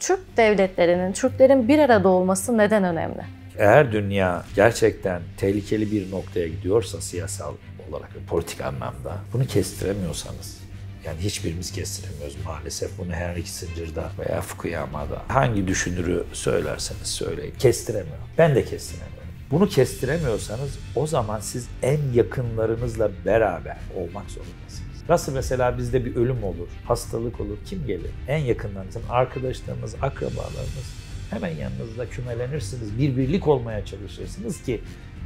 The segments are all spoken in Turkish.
Türk devletlerinin, Türklerin bir arada olması neden önemli? Eğer dünya gerçekten tehlikeli bir noktaya gidiyorsa siyasal olarak ve politik anlamda bunu kestiremiyorsanız yani hiçbirimiz kestiremiyoruz maalesef bunu her iki Kissinger'da veya Fukuyama'da hangi düşünürü söylerseniz söyleyin kestiremiyor. Ben de kestiremiyorum. Bunu kestiremiyorsanız o zaman siz en yakınlarınızla beraber olmak zorundasınız. Nasıl mesela bizde bir ölüm olur, hastalık olur, kim gelir? En yakınlarınızın, arkadaşlarınız, akrabalarınız hemen yanınızda kümelenirsiniz, bir birlik olmaya çalışırsınız ki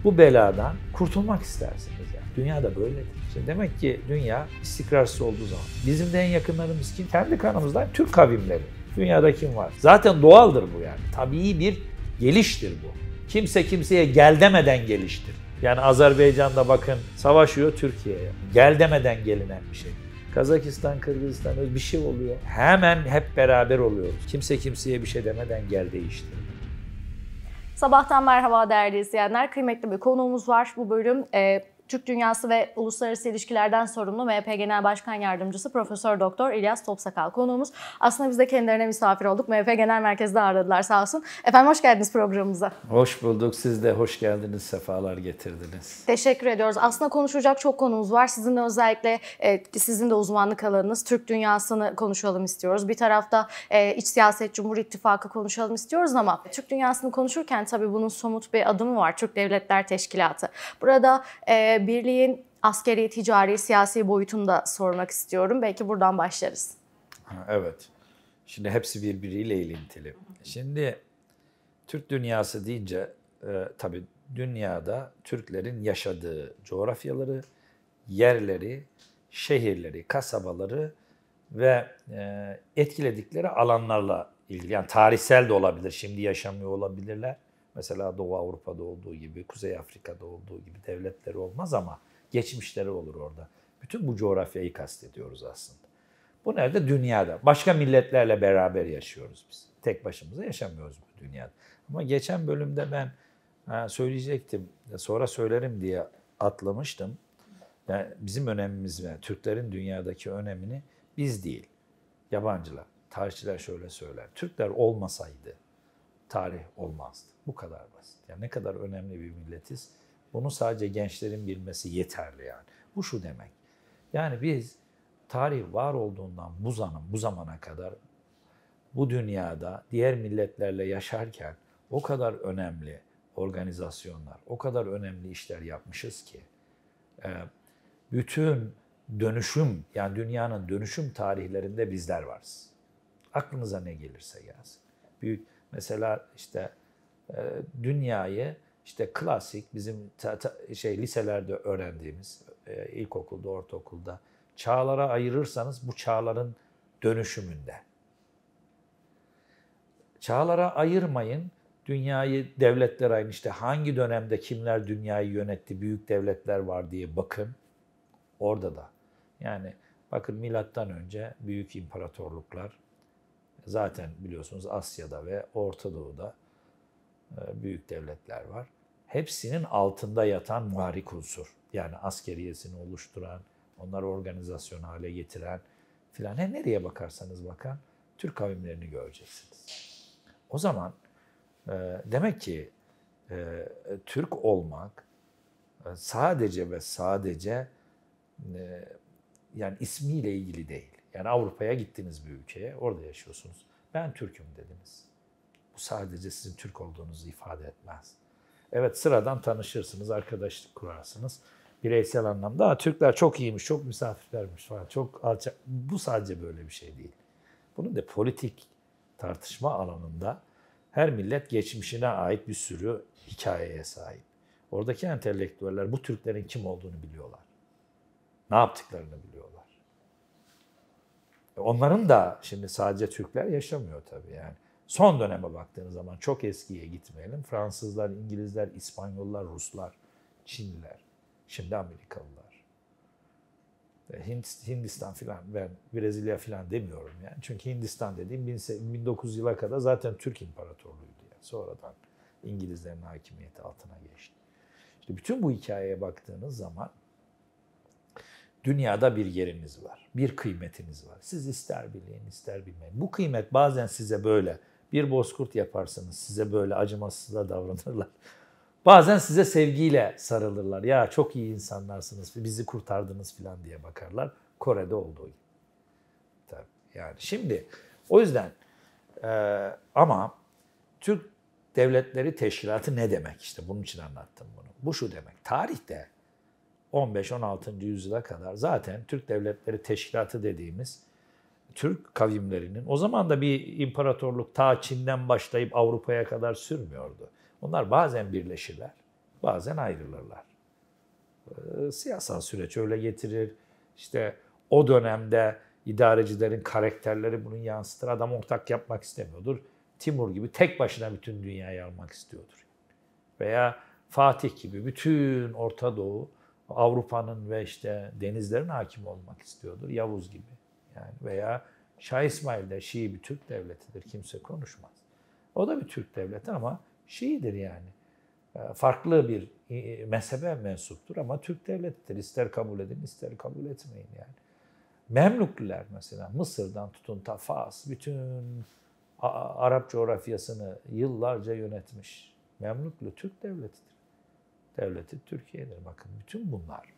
bu beladan kurtulmak istersiniz. Yani. Dünya da böyledir. İşte demek ki dünya istikrarsız olduğu zaman. Bizim de en yakınlarımız kim? Kendi kanımızdan Türk kavimleri. Dünyada kim var? Zaten doğaldır bu yani. Tabii bir geliştir bu. Kimse kimseye gel demeden geliştir. Yani Azerbaycan'da bakın savaşıyor Türkiye'ye. Gel demeden gelinen bir şey. Kazakistan, Kırgızistan bir şey oluyor. Hemen hep beraber oluyoruz. Kimse kimseye bir şey demeden gel değişti. Sabahtan merhaba değerli izleyenler. Kıymetli bir konuğumuz var. Bu bölüm e, Türk Dünyası ve Uluslararası İlişkilerden sorumlu MHP Genel Başkan Yardımcısı Profesör Doktor İlyas Topsakal konuğumuz. Aslında biz de kendilerine misafir olduk. MHP Genel Merkez'de ağırladılar sağ olsun. Efendim hoş geldiniz programımıza. Hoş bulduk. Siz de hoş geldiniz. Sefalar getirdiniz. Teşekkür ediyoruz. Aslında konuşacak çok konumuz var. Sizin de özellikle e, sizin de uzmanlık alanınız Türk Dünyası'nı konuşalım istiyoruz. Bir tarafta e, iç siyaset Cumhur İttifakı konuşalım istiyoruz ama Türk Dünyası'nı konuşurken tabii bunun somut bir adımı var. Türk Devletler Teşkilatı. Burada e, birliğin askeri, ticari, siyasi boyutunu da sormak istiyorum. Belki buradan başlarız. Evet. Şimdi hepsi birbiriyle ilintili. Şimdi Türk dünyası deyince e, tabii dünyada Türklerin yaşadığı coğrafyaları, yerleri, şehirleri, kasabaları ve e, etkiledikleri alanlarla ilgili. Yani tarihsel de olabilir, şimdi yaşamıyor olabilirler. Mesela Doğu Avrupa'da olduğu gibi, Kuzey Afrika'da olduğu gibi devletleri olmaz ama geçmişleri olur orada. Bütün bu coğrafyayı kastediyoruz aslında. Bu nerede? Dünyada. Başka milletlerle beraber yaşıyoruz biz. Tek başımıza yaşamıyoruz bu dünyada. Ama geçen bölümde ben söyleyecektim. Sonra söylerim diye atlamıştım. Yani bizim önemimiz ve Türklerin dünyadaki önemini biz değil, yabancılar. Tarihçiler şöyle söyler. Türkler olmasaydı tarih olmazdı. Bu kadar basit. Yani ne kadar önemli bir milletiz. Bunu sadece gençlerin bilmesi yeterli yani. Bu şu demek. Yani biz tarih var olduğundan bu zaman bu zamana kadar bu dünyada diğer milletlerle yaşarken o kadar önemli organizasyonlar, o kadar önemli işler yapmışız ki e, bütün dönüşüm yani dünyanın dönüşüm tarihlerinde bizler varız. Aklınıza ne gelirse gelsin. Büyük Mesela işte e, dünyayı işte klasik bizim ta, ta, şey liselerde öğrendiğimiz e, ilkokulda, ortaokulda çağlara ayırırsanız bu çağların dönüşümünde. Çağlara ayırmayın. Dünyayı devletler aynı işte hangi dönemde kimler dünyayı yönetti, büyük devletler var diye bakın. Orada da. Yani bakın milattan önce büyük imparatorluklar zaten biliyorsunuz Asya'da ve Orta Doğu'da e, büyük devletler var. Hepsinin altında yatan muharik unsur. Yani askeriyesini oluşturan, onları organizasyon hale getiren filan. He, nereye bakarsanız bakan Türk kavimlerini göreceksiniz. O zaman e, demek ki e, Türk olmak e, sadece ve sadece e, yani ismiyle ilgili değil. Yani Avrupa'ya gittiniz bir ülkeye, orada yaşıyorsunuz. Ben Türk'üm dediniz. Bu sadece sizin Türk olduğunuzu ifade etmez. Evet sıradan tanışırsınız, arkadaşlık kurarsınız. Bireysel anlamda Türkler çok iyiymiş, çok misafirlermiş falan, çok alçak. Bu sadece böyle bir şey değil. Bunun da politik tartışma alanında her millet geçmişine ait bir sürü hikayeye sahip. Oradaki entelektüeller bu Türklerin kim olduğunu biliyorlar. Ne yaptıklarını biliyorlar. Onların da şimdi sadece Türkler yaşamıyor tabii yani. Son döneme baktığınız zaman çok eskiye gitmeyelim. Fransızlar, İngilizler, İspanyollar, Ruslar, Çinliler, şimdi Amerikalılar. E, Hindistan filan ben Brezilya filan demiyorum yani. Çünkü Hindistan dediğim 1900 yıla kadar zaten Türk İmparatorluğu'ydu yani. Sonradan İngilizlerin hakimiyeti altına geçti. İşte bütün bu hikayeye baktığınız zaman dünyada bir yeriniz var. Bir kıymetiniz var. Siz ister bileyin, ister bilmeyin. Bu kıymet bazen size böyle bir bozkurt yaparsınız. Size böyle acımasızla davranırlar. Bazen size sevgiyle sarılırlar. Ya çok iyi insanlarsınız, bizi kurtardınız falan diye bakarlar. Kore'de olduğu gibi. Tabii yani şimdi o yüzden e, ama Türk Devletleri Teşkilatı ne demek? işte? bunun için anlattım bunu. Bu şu demek. Tarihte 15-16. yüzyıla kadar zaten Türk Devletleri Teşkilatı dediğimiz Türk kavimlerinin o zaman da bir imparatorluk ta Çin'den başlayıp Avrupa'ya kadar sürmüyordu. Onlar bazen birleşirler, bazen ayrılırlar. Ee, siyasal süreç öyle getirir. İşte o dönemde idarecilerin karakterleri bunu yansıtır. Adam ortak yapmak istemiyordur. Timur gibi tek başına bütün dünyayı almak istiyordur. Veya Fatih gibi bütün Orta Doğu Avrupa'nın ve işte denizlerin hakim olmak istiyordur. Yavuz gibi. Yani veya Şah İsmail de Şii bir Türk devletidir. Kimse konuşmaz. O da bir Türk devleti ama Şiidir yani. Ee, farklı bir e, mezhebe mensuptur ama Türk devletidir. İster kabul edin ister kabul etmeyin yani. Memlukliler mesela Mısır'dan tutun ta Fas bütün Arap coğrafyasını yıllarca yönetmiş. Memluklu Türk devletidir devleti Türkiye'dir. Bakın bütün bunlar.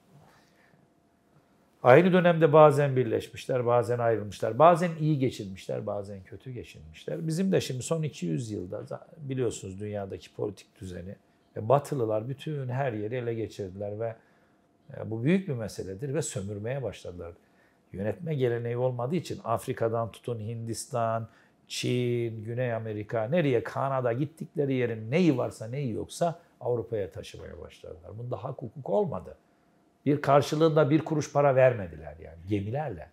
Aynı dönemde bazen birleşmişler, bazen ayrılmışlar. Bazen iyi geçinmişler, bazen kötü geçinmişler. Bizim de şimdi son 200 yılda biliyorsunuz dünyadaki politik düzeni ve Batılılar bütün her yeri ele geçirdiler ve e, bu büyük bir meseledir ve sömürmeye başladılar. Yönetme geleneği olmadığı için Afrika'dan tutun Hindistan, Çin, Güney Amerika, nereye Kanada gittikleri yerin neyi varsa neyi yoksa Avrupa'ya taşımaya başladılar. Bunda hak hukuk olmadı. Bir karşılığında bir kuruş para vermediler yani gemilerle.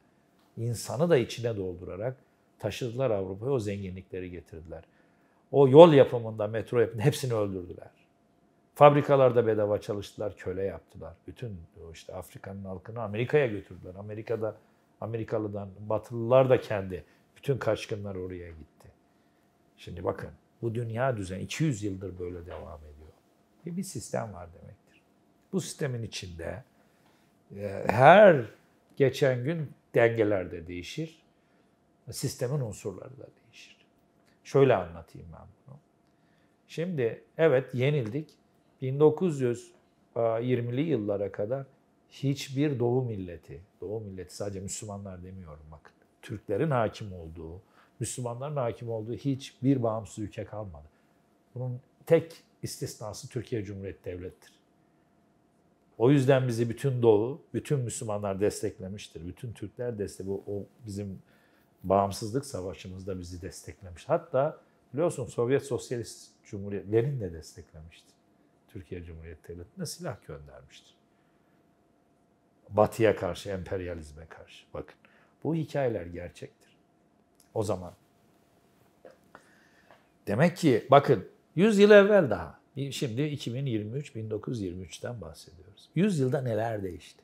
İnsanı da içine doldurarak taşıdılar Avrupa'ya o zenginlikleri getirdiler. O yol yapımında metro yapımında hepsini öldürdüler. Fabrikalarda bedava çalıştılar, köle yaptılar. Bütün işte Afrika'nın halkını Amerika'ya götürdüler. Amerika'da Amerikalıdan, Batılılar da kendi. Bütün kaçkınlar oraya gitti. Şimdi bakın bu dünya düzen 200 yıldır böyle devam ediyor diye bir sistem var demektir. Bu sistemin içinde e, her geçen gün dengeler de değişir. Sistemin unsurları da değişir. Şöyle anlatayım ben bunu. Şimdi evet yenildik. 1920'li e, yıllara kadar hiçbir Doğu milleti, Doğu milleti sadece Müslümanlar demiyorum bakın. Türklerin hakim olduğu, Müslümanların hakim olduğu hiçbir bağımsız ülke kalmadı. Bunun tek istisnası Türkiye Cumhuriyeti Devleti'dir. O yüzden bizi bütün Doğu, bütün Müslümanlar desteklemiştir. Bütün Türkler destek, bu o bizim bağımsızlık savaşımızda bizi desteklemiş. Hatta biliyorsun Sovyet Sosyalist Cumhuriyet Lenin de desteklemişti. Türkiye Cumhuriyeti Devleti'ne silah göndermiştir. Batı'ya karşı, emperyalizme karşı. Bakın bu hikayeler gerçektir. O zaman. Demek ki bakın 100 yıl evvel daha. Şimdi 2023, 1923'ten bahsediyoruz. 100 yılda neler değişti?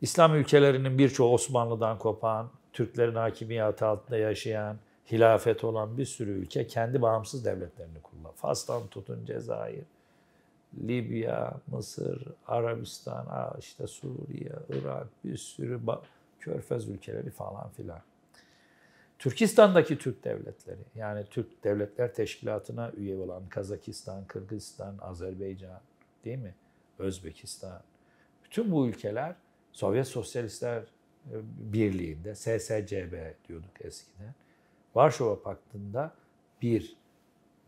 İslam ülkelerinin birçoğu Osmanlı'dan kopan, Türklerin hakimiyeti altında yaşayan, hilafet olan bir sürü ülke kendi bağımsız devletlerini kurdu. Fas'tan tutun Cezayir, Libya, Mısır, Arabistan, işte Suriye, Irak bir sürü körfez ülkeleri falan filan. Türkistan'daki Türk devletleri yani Türk Devletler Teşkilatı'na üye olan Kazakistan, Kırgızistan, Azerbaycan değil mi? Özbekistan. Bütün bu ülkeler Sovyet Sosyalistler e, Birliği'nde SSCB diyorduk eskiden. Varşova Paktı'nda bir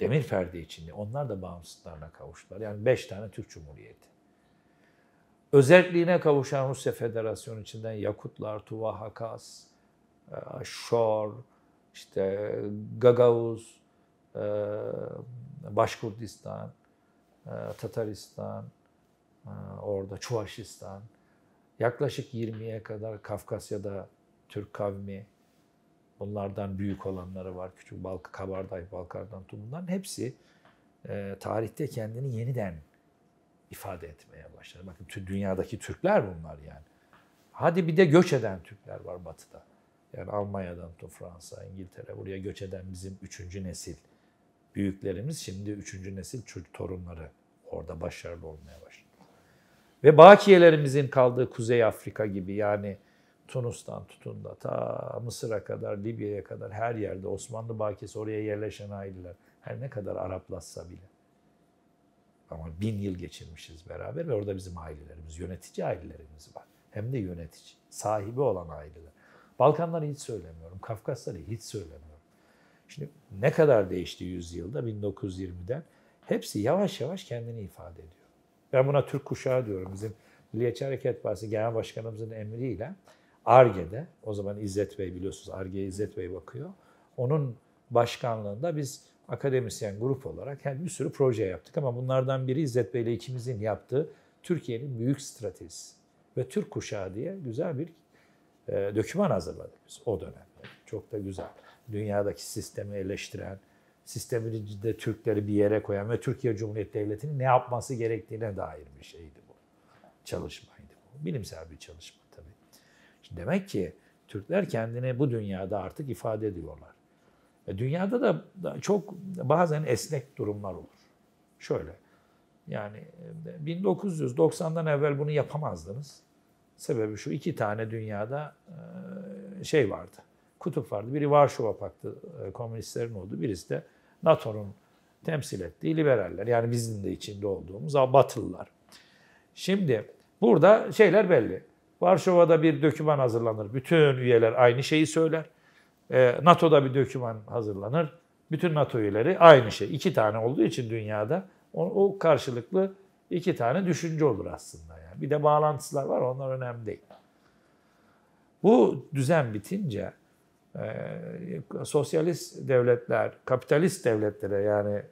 demir perde içinde onlar da bağımsızlarına kavuştular. Yani beş tane Türk Cumhuriyeti. Özelliğine kavuşan Rusya Federasyonu içinden Yakutlar, Tuva, Hakas, Şor, ee, işte Gagavuz, e, Başkurdistan, e, Tataristan, e, orada Çuvaşistan, yaklaşık 20'ye kadar Kafkasya'da Türk kavmi, bunlardan büyük olanları var. Küçük Balk Kabarday Balkar'dan bunların hepsi tarihte kendini yeniden ifade etmeye başladı. Bakın dünyadaki Türkler bunlar yani. Hadi bir de göç eden Türkler var batıda. Yani Almanya'dan tut Fransa, İngiltere buraya göç eden bizim üçüncü nesil büyüklerimiz şimdi üçüncü nesil çocuk torunları orada başarılı olmaya başladı. Ve bakiyelerimizin kaldığı Kuzey Afrika gibi yani Tunus'tan tutun da ta Mısır'a kadar, Libya'ya kadar her yerde Osmanlı bakiyesi oraya yerleşen aileler her ne kadar Araplaşsa bile. Ama bin yıl geçirmişiz beraber ve orada bizim ailelerimiz, yönetici ailelerimiz var. Hem de yönetici, sahibi olan aileler. Balkanları hiç söylemiyorum. Kafkasları hiç söylemiyorum. Şimdi ne kadar değişti yüzyılda 1920'den? Hepsi yavaş yavaş kendini ifade ediyor. Ben buna Türk kuşağı diyorum. Bizim Milliyetçi Hareket Partisi Genel Başkanımızın emriyle ARGE'de, o zaman İzzet Bey biliyorsunuz ARGE'ye İzzet Bey bakıyor. Onun başkanlığında biz akademisyen grup olarak yani bir sürü proje yaptık ama bunlardan biri İzzet Bey ile ikimizin yaptığı Türkiye'nin büyük stratejisi ve Türk kuşağı diye güzel bir e, döküman hazırladık biz o dönemde. Çok da güzel. Dünyadaki sistemi eleştiren, sistemin içinde Türkleri bir yere koyan ve Türkiye Cumhuriyeti Devleti'nin ne yapması gerektiğine dair bir şeydi bu. Çalışmaydı bu. Bilimsel bir çalışma tabii. Şimdi demek ki Türkler kendini bu dünyada artık ifade ediyorlar. E, dünyada da çok bazen esnek durumlar olur. Şöyle yani 1990'dan e, evvel bunu yapamazdınız. Sebebi şu iki tane dünyada şey vardı. Kutup vardı. Biri Varşova Paktı komünistlerin oldu. Birisi de NATO'nun temsil ettiği liberaller. Yani bizim de içinde olduğumuz Batılılar. Şimdi burada şeyler belli. Varşova'da bir döküman hazırlanır. Bütün üyeler aynı şeyi söyler. NATO'da bir döküman hazırlanır. Bütün NATO üyeleri aynı şey. İki tane olduğu için dünyada o karşılıklı iki tane düşünce olur aslında. Yani. Bir de bağlantılar var onlar önemli değil. Bu düzen bitince e, sosyalist devletler, kapitalist devletlere yani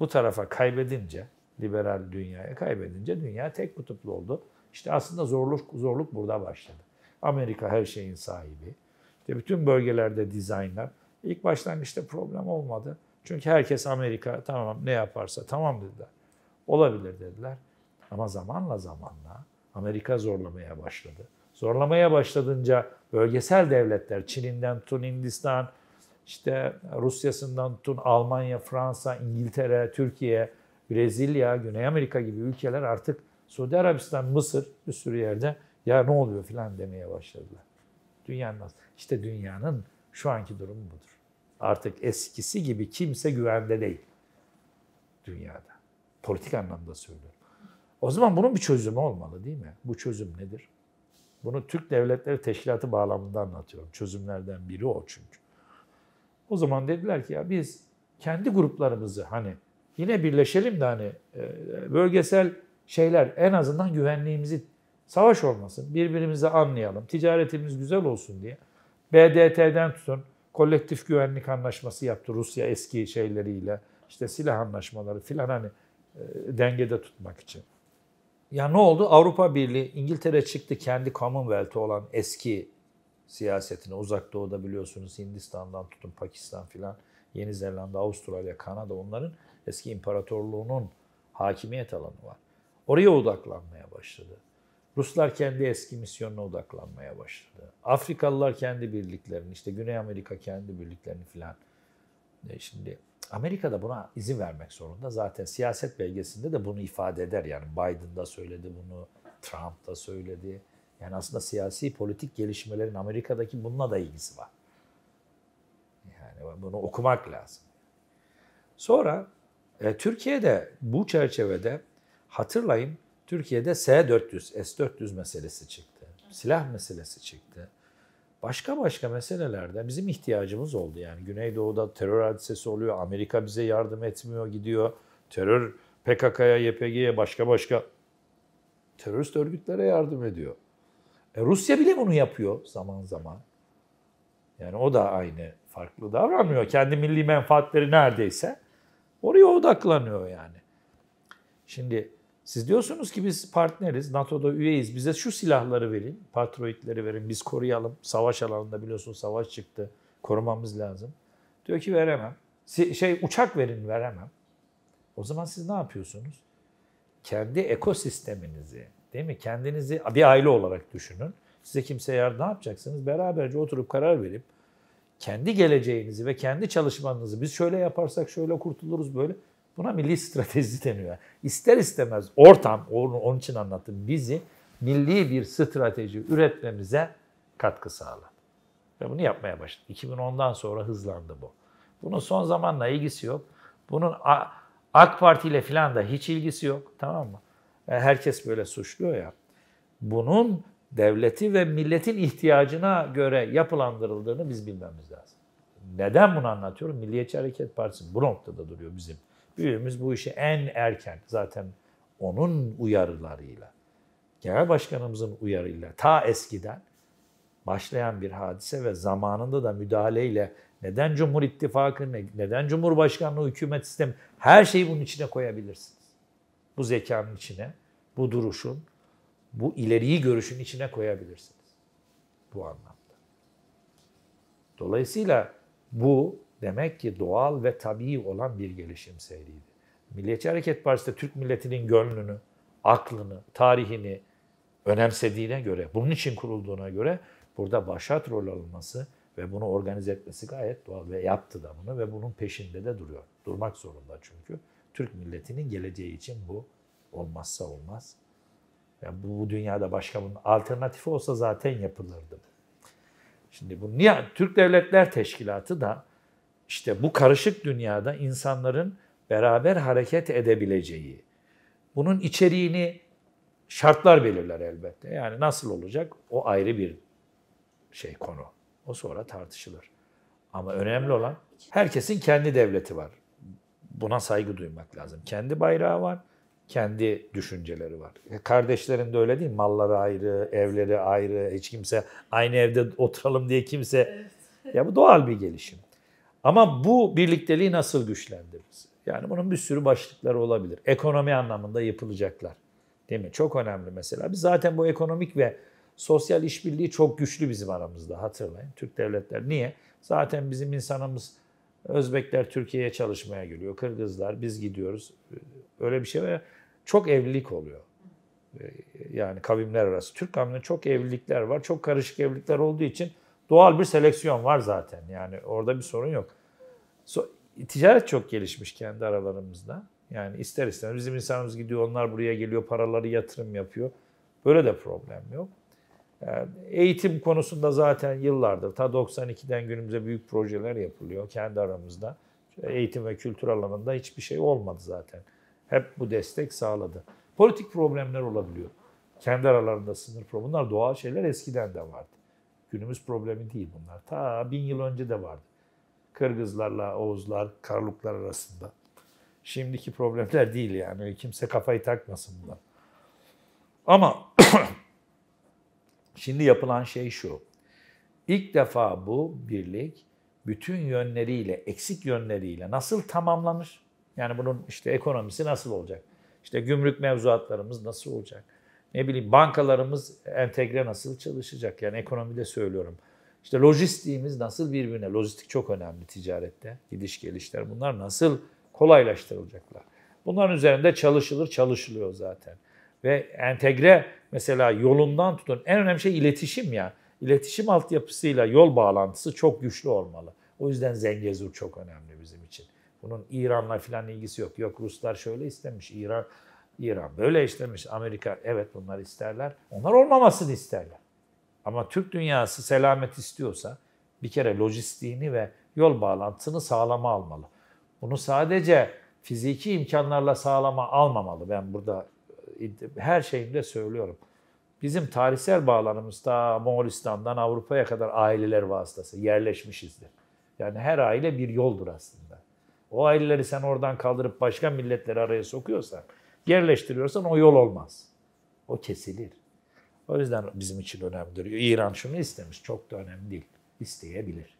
bu tarafa kaybedince, liberal dünyaya kaybedince dünya tek kutuplu oldu. İşte aslında zorluk zorluk burada başladı. Amerika her şeyin sahibi. İşte bütün bölgelerde dizaynlar. İlk başlangıçta problem olmadı. Çünkü herkes Amerika tamam ne yaparsa tamam dediler. Olabilir dediler. Ama zamanla zamanla Amerika zorlamaya başladı. Zorlamaya başladınca bölgesel devletler Çin'inden tun Hindistan, işte Rusya'sından tun Almanya, Fransa, İngiltere, Türkiye, Brezilya, Güney Amerika gibi ülkeler artık Suudi Arabistan, Mısır bir sürü yerde ya ne oluyor filan demeye başladılar. Dünyanın işte dünyanın şu anki durumu budur. Artık eskisi gibi kimse güvende değil dünyada. Politik anlamda söylüyorum. O zaman bunun bir çözümü olmalı değil mi? Bu çözüm nedir? Bunu Türk Devletleri Teşkilatı bağlamında anlatıyorum. Çözümlerden biri o çünkü. O zaman dediler ki ya biz kendi gruplarımızı hani yine birleşelim de hani e, bölgesel şeyler en azından güvenliğimizi savaş olmasın. Birbirimizi anlayalım. Ticaretimiz güzel olsun diye. BDT'den tutun kolektif güvenlik anlaşması yaptı Rusya eski şeyleriyle. işte silah anlaşmaları filan hani e, dengede tutmak için. Ya ne oldu? Avrupa Birliği, İngiltere çıktı kendi Commonwealth'i olan eski siyasetine. Uzak Doğu'da biliyorsunuz Hindistan'dan tutun Pakistan filan, Yeni Zelanda, Avustralya, Kanada onların eski imparatorluğunun hakimiyet alanı var. Oraya odaklanmaya başladı. Ruslar kendi eski misyonuna odaklanmaya başladı. Afrikalılar kendi birliklerini, işte Güney Amerika kendi birliklerini filan. E, şimdi Amerika da buna izin vermek zorunda. Zaten siyaset belgesinde de bunu ifade eder. Yani Biden da söyledi bunu, Trump da söyledi. Yani aslında siyasi politik gelişmelerin Amerika'daki bununla da ilgisi var. Yani bunu okumak lazım. Sonra e, Türkiye'de bu çerçevede hatırlayın Türkiye'de S-400, S-400 meselesi çıktı. Silah meselesi çıktı başka başka meselelerde bizim ihtiyacımız oldu. Yani Güneydoğu'da terör hadisesi oluyor. Amerika bize yardım etmiyor gidiyor. Terör PKK'ya, YPG'ye başka başka terörist örgütlere yardım ediyor. E, Rusya bile bunu yapıyor zaman zaman. Yani o da aynı farklı davranmıyor. Kendi milli menfaatleri neredeyse oraya odaklanıyor yani. Şimdi siz diyorsunuz ki biz partneriz, NATO'da üyeyiz, bize şu silahları verin, patroitleri verin, biz koruyalım. Savaş alanında biliyorsunuz savaş çıktı, korumamız lazım. Diyor ki veremem. Şey uçak verin veremem. O zaman siz ne yapıyorsunuz? Kendi ekosisteminizi, değil mi? Kendinizi bir aile olarak düşünün. Size kimse yardım ne yapacaksınız? Beraberce oturup karar verip kendi geleceğinizi ve kendi çalışmanızı biz şöyle yaparsak şöyle kurtuluruz böyle. Buna milli strateji deniyor. İster istemez ortam, onu, onun için anlattım, bizi milli bir strateji üretmemize katkı sağladı. Ve bunu yapmaya başladı. 2010'dan sonra hızlandı bu. Bunun son zamanla ilgisi yok. Bunun AK Parti ile filan da hiç ilgisi yok. Tamam mı? E, herkes böyle suçluyor ya. Bunun devleti ve milletin ihtiyacına göre yapılandırıldığını biz bilmemiz lazım. Neden bunu anlatıyorum? Milliyetçi Hareket Partisi bu noktada duruyor bizim Büyüğümüz bu işi en erken zaten onun uyarılarıyla, genel başkanımızın uyarıyla ta eskiden başlayan bir hadise ve zamanında da müdahaleyle neden Cumhur İttifakı, neden Cumhurbaşkanlığı, hükümet sistemi her şeyi bunun içine koyabilirsiniz. Bu zekanın içine, bu duruşun, bu ileriyi görüşün içine koyabilirsiniz. Bu anlamda. Dolayısıyla bu demek ki doğal ve tabii olan bir gelişim seyriydi. Milliyetçi Hareket Partisi Türk milletinin gönlünü, aklını, tarihini önemsediğine göre, bunun için kurulduğuna göre burada başat rol alınması ve bunu organize etmesi gayet doğal ve yaptı da bunu ve bunun peşinde de duruyor. Durmak zorunda çünkü. Türk milletinin geleceği için bu olmazsa olmaz. Yani bu, bu dünyada başka bunun alternatifi olsa zaten yapılırdı. Şimdi bu niye Türk Devletler Teşkilatı da işte bu karışık dünyada insanların beraber hareket edebileceği, bunun içeriğini şartlar belirler elbette. Yani nasıl olacak o ayrı bir şey konu. O sonra tartışılır. Ama önemli olan herkesin kendi devleti var. Buna saygı duymak lazım. Kendi bayrağı var, kendi düşünceleri var. E, kardeşlerin de öyle değil. Malları ayrı, evleri ayrı. Hiç kimse aynı evde oturalım diye kimse. Ya bu doğal bir gelişim. Ama bu birlikteliği nasıl güçlendiririz? Yani bunun bir sürü başlıkları olabilir. Ekonomi anlamında yapılacaklar. Değil mi? Çok önemli mesela. Biz zaten bu ekonomik ve sosyal işbirliği çok güçlü bizim aramızda hatırlayın. Türk devletler niye? Zaten bizim insanımız Özbekler Türkiye'ye çalışmaya geliyor. Kırgızlar biz gidiyoruz. Öyle bir şey var. çok evlilik oluyor. Yani kavimler arası. Türk kavminde çok evlilikler var. Çok karışık evlilikler olduğu için doğal bir seleksiyon var zaten. Yani orada bir sorun yok. So, ticaret çok gelişmiş kendi aralarımızda. Yani ister istemez bizim insanımız gidiyor, onlar buraya geliyor, paraları yatırım yapıyor. Böyle de problem yok. Yani eğitim konusunda zaten yıllardır, ta 92'den günümüze büyük projeler yapılıyor kendi aramızda. Eğitim ve kültür alanında hiçbir şey olmadı zaten. Hep bu destek sağladı. Politik problemler olabiliyor. Kendi aralarında sınır problemi. Bunlar doğal şeyler eskiden de vardı. Günümüz problemi değil bunlar. Ta bin yıl önce de vardı. Kırgızlarla Oğuzlar, Karluklar arasında. Şimdiki problemler değil yani. kimse kafayı takmasın buna. Ama şimdi yapılan şey şu. İlk defa bu birlik bütün yönleriyle, eksik yönleriyle nasıl tamamlanır? Yani bunun işte ekonomisi nasıl olacak? İşte gümrük mevzuatlarımız nasıl olacak? Ne bileyim bankalarımız entegre nasıl çalışacak? Yani ekonomide söylüyorum. İşte lojistiğimiz nasıl birbirine, lojistik çok önemli ticarette, gidiş gelişler bunlar nasıl kolaylaştırılacaklar. Bunların üzerinde çalışılır, çalışılıyor zaten. Ve entegre mesela yolundan tutun. En önemli şey iletişim ya. İletişim altyapısıyla yol bağlantısı çok güçlü olmalı. O yüzden Zengezur çok önemli bizim için. Bunun İran'la falan ilgisi yok. Yok Ruslar şöyle istemiş, İran İran böyle istemiş, Amerika evet bunlar isterler. Onlar olmamasını isterler. Ama Türk dünyası selamet istiyorsa bir kere lojistiğini ve yol bağlantısını sağlama almalı. Bunu sadece fiziki imkanlarla sağlama almamalı. Ben burada e, her şeyimde söylüyorum. Bizim tarihsel bağlarımız da Moğolistan'dan Avrupa'ya kadar aileler vasıtası yerleşmişizdir. Yani her aile bir yoldur aslında. O aileleri sen oradan kaldırıp başka milletleri araya sokuyorsan, yerleştiriyorsan o yol olmaz. O kesilir. O yüzden bizim için önemlidir. İran şunu istemiş. Çok da önemli değil. İsteyebilir.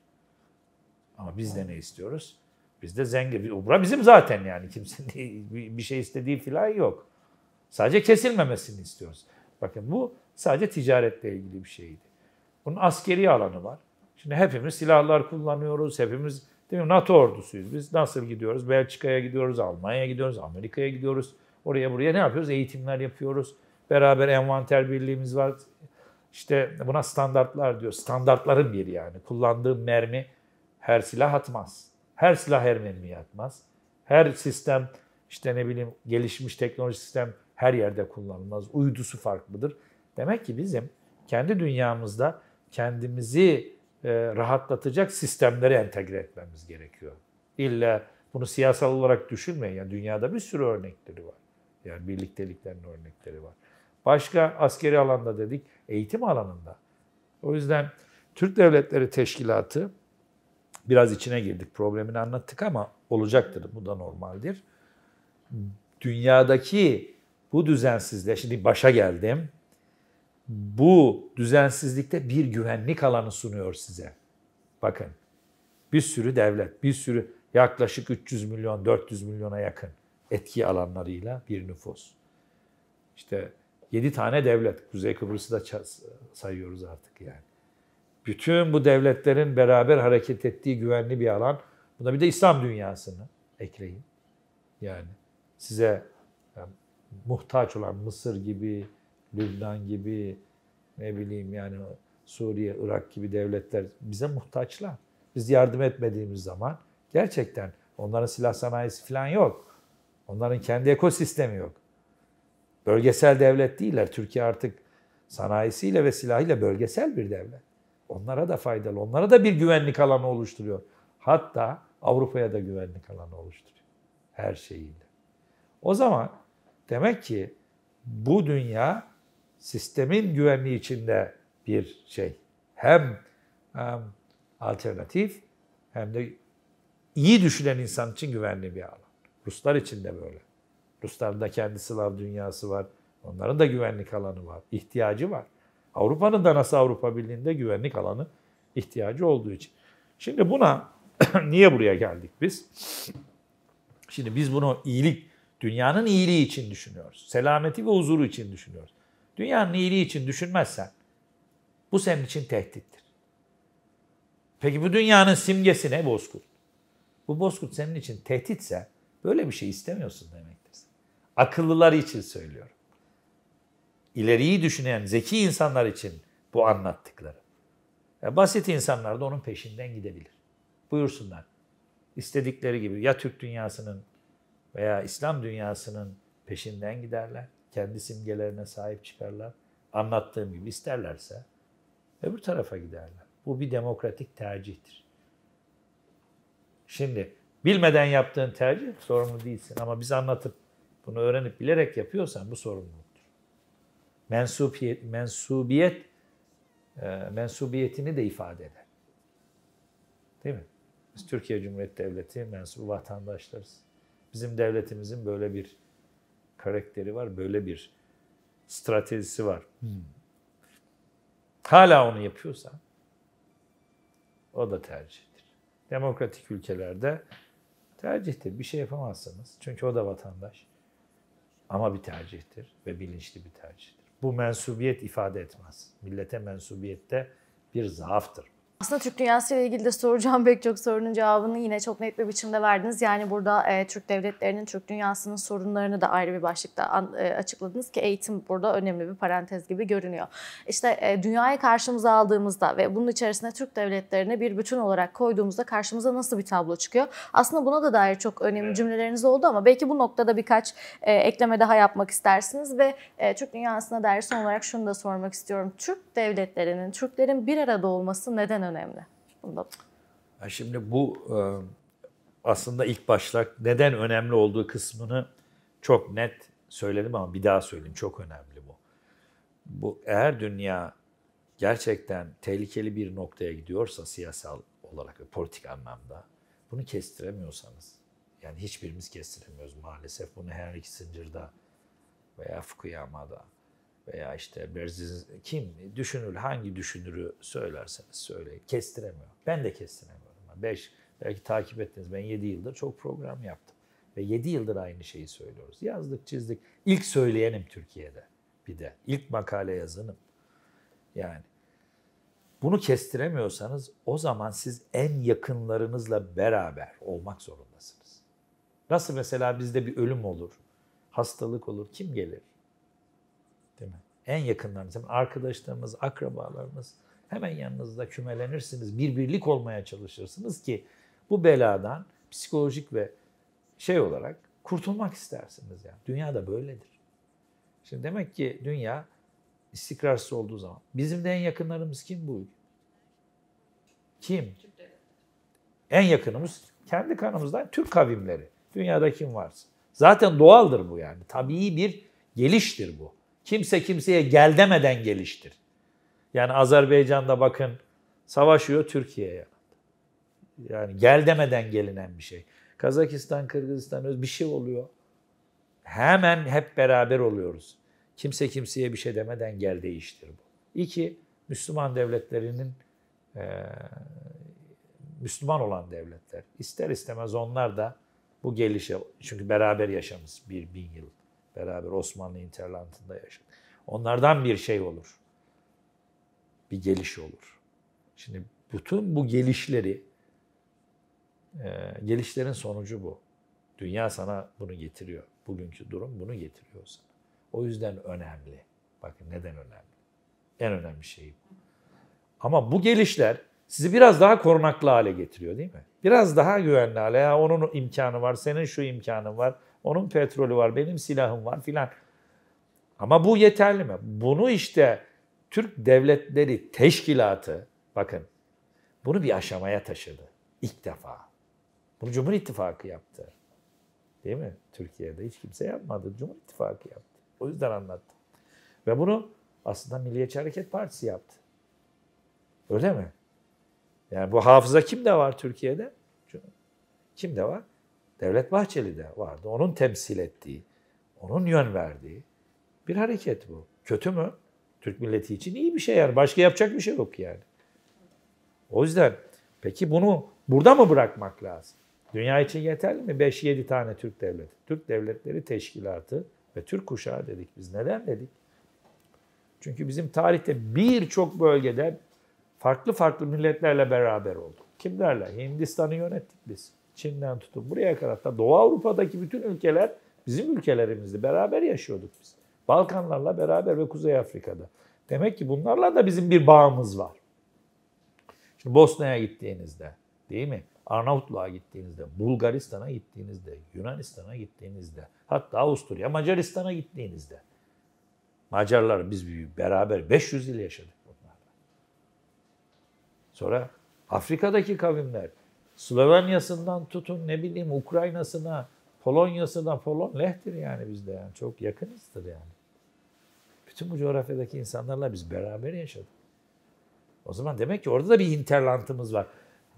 Ama biz de ne istiyoruz? Biz de zengin. Bura bizim zaten yani. Kimsenin bir şey istediği filan yok. Sadece kesilmemesini istiyoruz. Bakın bu sadece ticaretle ilgili bir şeydi. Bunun askeri alanı var. Şimdi hepimiz silahlar kullanıyoruz. Hepimiz değil mi? NATO ordusuyuz. Biz nasıl gidiyoruz? Belçika'ya gidiyoruz, Almanya'ya gidiyoruz, Amerika'ya gidiyoruz. Oraya buraya ne yapıyoruz? Eğitimler yapıyoruz. Beraber envanter birliğimiz var. İşte buna standartlar diyor. Standartların bir yani. Kullandığım mermi her silah atmaz. Her silah her mermi atmaz. Her sistem işte ne bileyim gelişmiş teknoloji sistem her yerde kullanılmaz. Uydusu farklıdır. Demek ki bizim kendi dünyamızda kendimizi e, rahatlatacak sistemleri entegre etmemiz gerekiyor. İlla bunu siyasal olarak düşünmeyin. Yani dünyada bir sürü örnekleri var. Yani birlikteliklerin örnekleri var. Başka askeri alanda dedik, eğitim alanında. O yüzden Türk Devletleri Teşkilatı biraz içine girdik. Problemini anlattık ama olacaktır. Bu da normaldir. Dünyadaki bu düzensizliğe şimdi başa geldim. Bu düzensizlikte bir güvenlik alanı sunuyor size. Bakın. Bir sürü devlet, bir sürü yaklaşık 300 milyon, 400 milyona yakın etki alanlarıyla bir nüfus. İşte 7 tane devlet. Kuzey Kıbrıs'ı da sayıyoruz artık yani. Bütün bu devletlerin beraber hareket ettiği güvenli bir alan. Buna bir de İslam dünyasını ekleyin. Yani size yani, muhtaç olan Mısır gibi, Lübnan gibi, ne bileyim yani Suriye, Irak gibi devletler bize muhtaçlar. Biz yardım etmediğimiz zaman gerçekten onların silah sanayisi falan yok. Onların kendi ekosistemi yok. Bölgesel devlet değiller. Türkiye artık sanayisiyle ve silahıyla bölgesel bir devlet. Onlara da faydalı. Onlara da bir güvenlik alanı oluşturuyor. Hatta Avrupa'ya da güvenlik alanı oluşturuyor. Her şeyiyle. O zaman demek ki bu dünya sistemin güvenliği içinde bir şey. Hem, hem alternatif hem de iyi düşünen insan için güvenli bir alan. Ruslar için de böyle. Rusların da kendi Slav dünyası var. Onların da güvenlik alanı var. ihtiyacı var. Avrupa'nın da nasıl Avrupa Birliği'nde güvenlik alanı ihtiyacı olduğu için. Şimdi buna niye buraya geldik biz? Şimdi biz bunu iyilik, dünyanın iyiliği için düşünüyoruz. Selameti ve huzuru için düşünüyoruz. Dünyanın iyiliği için düşünmezsen bu senin için tehdittir. Peki bu dünyanın simgesi ne bozkurt? Bu bozkurt senin için tehditse böyle bir şey istemiyorsun demek. Akıllılar için söylüyorum. İleriyi düşünen zeki insanlar için bu anlattıkları. Yani basit insanlar da onun peşinden gidebilir. Buyursunlar. İstedikleri gibi ya Türk dünyasının veya İslam dünyasının peşinden giderler. Kendi simgelerine sahip çıkarlar. Anlattığım gibi isterlerse öbür tarafa giderler. Bu bir demokratik tercihtir. Şimdi bilmeden yaptığın tercih sorumlu değilsin ama biz anlatıp bunu öğrenip bilerek yapıyorsan bu sorumluluktur. Mensubiyet, mensubiyet mensubiyetini de ifade eder. Değil mi? Biz Türkiye Cumhuriyeti Devleti mensubu vatandaşlarız. Bizim devletimizin böyle bir karakteri var, böyle bir stratejisi var. Hmm. Hala onu yapıyorsa o da tercihtir. Demokratik ülkelerde tercihtir. Bir şey yapamazsınız. Çünkü o da vatandaş. Ama bir tercihtir ve bilinçli bir tercihtir. Bu mensubiyet ifade etmez. Millete mensubiyette bir zaaftır. Aslında Türk dünyası ile ilgili de soracağım pek çok sorunun cevabını yine çok net bir biçimde verdiniz. Yani burada e, Türk devletlerinin, Türk dünyasının sorunlarını da ayrı bir başlıkta an, e, açıkladınız ki eğitim burada önemli bir parantez gibi görünüyor. İşte e, dünyayı karşımıza aldığımızda ve bunun içerisine Türk devletlerini bir bütün olarak koyduğumuzda karşımıza nasıl bir tablo çıkıyor? Aslında buna da dair çok önemli evet. cümleleriniz oldu ama belki bu noktada birkaç e, ekleme daha yapmak istersiniz ve e, Türk dünyasına dair son olarak şunu da sormak istiyorum. Türk devletlerinin, Türklerin bir arada olması neden önemli? önemli. Bunda. Şimdi bu e, aslında ilk başlak neden önemli olduğu kısmını çok net söyledim ama bir daha söyleyeyim çok önemli bu. Bu eğer dünya gerçekten tehlikeli bir noktaya gidiyorsa siyasal olarak ve politik anlamda bunu kestiremiyorsanız yani hiçbirimiz kestiremiyoruz maalesef bunu her iki Kissinger'da veya Fukuyama'da veya işte Berziz kim düşünür hangi düşünürü söylerseniz söyleyin kestiremiyor. Ben de kestiremiyorum. 5 belki takip ettiniz ben 7 yıldır çok program yaptım ve 7 yıldır aynı şeyi söylüyoruz. Yazdık, çizdik. İlk söyleyenim Türkiye'de bir de. İlk makale yazanım. Yani bunu kestiremiyorsanız o zaman siz en yakınlarınızla beraber olmak zorundasınız. Nasıl mesela bizde bir ölüm olur, hastalık olur, kim gelir? en yakınlarınız, arkadaşlarımız, akrabalarımız hemen yanınızda kümelenirsiniz. Bir birlik olmaya çalışırsınız ki bu beladan psikolojik ve şey olarak kurtulmak istersiniz yani. Dünya da böyledir. Şimdi demek ki dünya istikrarsız olduğu zaman bizim de en yakınlarımız kim bu? Kim? En yakınımız kendi kanımızdan Türk kavimleri. Dünyada kim varsa. Zaten doğaldır bu yani. Tabii bir geliştir bu. Kimse kimseye gel demeden geliştir. Yani Azerbaycan'da bakın savaşıyor Türkiye'ye. Yani gel demeden gelinen bir şey. Kazakistan, Kırgızistan bir şey oluyor. Hemen hep beraber oluyoruz. Kimse kimseye bir şey demeden gel değiştir bu. İki, Müslüman devletlerinin e, Müslüman olan devletler. ister istemez onlar da bu gelişe, çünkü beraber yaşamız bir bin yıl. Beraber Osmanlı interlandında yaşadık. Onlardan bir şey olur. Bir geliş olur. Şimdi bütün bu gelişleri, e, gelişlerin sonucu bu. Dünya sana bunu getiriyor. Bugünkü durum bunu getiriyor sana. O yüzden önemli. Bakın neden önemli. En önemli şey bu. Ama bu gelişler sizi biraz daha korunaklı hale getiriyor değil mi? Biraz daha güvenli hale. Ya onun imkanı var, senin şu imkanın var. Onun petrolü var, benim silahım var filan. Ama bu yeterli mi? Bunu işte Türk Devletleri Teşkilatı bakın bunu bir aşamaya taşıdı ilk defa. Bunu Cumhur İttifakı yaptı. Değil mi? Türkiye'de hiç kimse yapmadı. Cumhur İttifakı yaptı. O yüzden anlattım. Ve bunu aslında Milliyetçi Hareket Partisi yaptı. Öyle mi? Yani bu hafıza kimde var Türkiye'de? Kimde var? Devlet Bahçeli de vardı. Onun temsil ettiği, onun yön verdiği bir hareket bu. Kötü mü? Türk milleti için iyi bir şey yani. Başka yapacak bir şey yok yani. O yüzden peki bunu burada mı bırakmak lazım? Dünya için yeterli mi? 5-7 tane Türk devleti. Türk Devletleri Teşkilatı ve Türk kuşağı dedik biz. Neden dedik? Çünkü bizim tarihte birçok bölgede farklı farklı milletlerle beraber olduk. Kimlerle? Hindistan'ı yönettik biz. Çin'den tutun buraya kadar da Doğu Avrupa'daki bütün ülkeler bizim ülkelerimizdi. Beraber yaşıyorduk biz. Balkanlarla beraber ve Kuzey Afrika'da. Demek ki bunlarla da bizim bir bağımız var. Şimdi Bosna'ya gittiğinizde değil mi? Arnavutluğa gittiğinizde, Bulgaristan'a gittiğinizde, Yunanistan'a gittiğinizde, hatta Avusturya, Macaristan'a gittiğinizde. Macarlar biz beraber 500 yıl yaşadık bunlarla. Sonra Afrika'daki kavimler, Slovenya'sından tutun ne bileyim Ukrayna'sına, Polonya'sına falan lehtir yani bizde yani. Çok yakınızdır yani. Bütün bu coğrafyadaki insanlarla biz beraber yaşadık. O zaman demek ki orada da bir interlantımız var.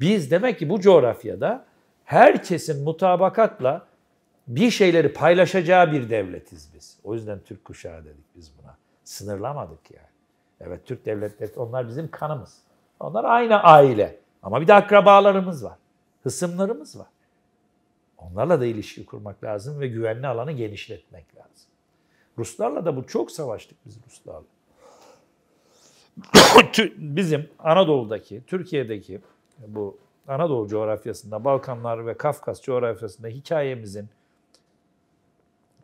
Biz demek ki bu coğrafyada herkesin mutabakatla bir şeyleri paylaşacağı bir devletiz biz. O yüzden Türk kuşağı dedik biz buna. Sınırlamadık yani. Evet Türk devletleri onlar bizim kanımız. Onlar aynı aile ama bir de akrabalarımız var hısımlarımız var. Onlarla da ilişki kurmak lazım ve güvenli alanı genişletmek lazım. Ruslarla da bu çok savaştık biz Ruslarla. Bizim Anadolu'daki, Türkiye'deki bu Anadolu coğrafyasında, Balkanlar ve Kafkas coğrafyasında hikayemizin